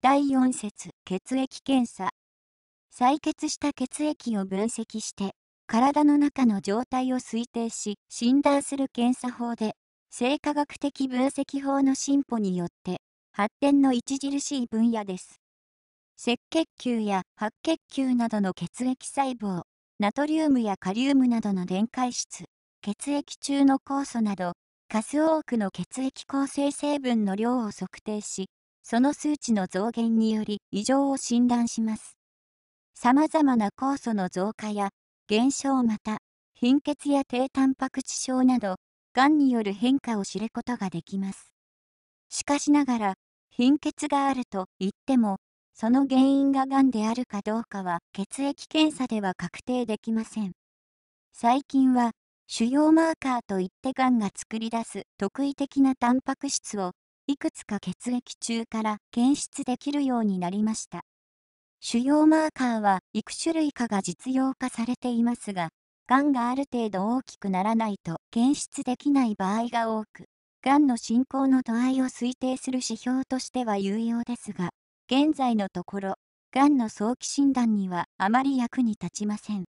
第4節血液検査採血した血液を分析して体の中の状態を推定し診断する検査法で生化学的分析法の進歩によって発展の著しい分野です赤血球や白血球などの血液細胞ナトリウムやカリウムなどの電解質血液中の酵素など数多くの血液構成成分の量を測定しその数値の増減により異常を診断します。様々な酵素の増加や減少また、貧血や低タンパク質症など、がんによる変化を知ることができます。しかしながら、貧血があると言っても、その原因ががんであるかどうかは血液検査では確定できません。最近は、主要マーカーといってがんが作り出す特異的なタンパク質をいくつか血液中から検出できるようになりました。主要マーカーは幾種類かが実用化されていますが、がんがある程度大きくならないと検出できない場合が多く、がんの進行の度合いを推定する指標としては有用ですが、現在のところ、がんの早期診断にはあまり役に立ちません。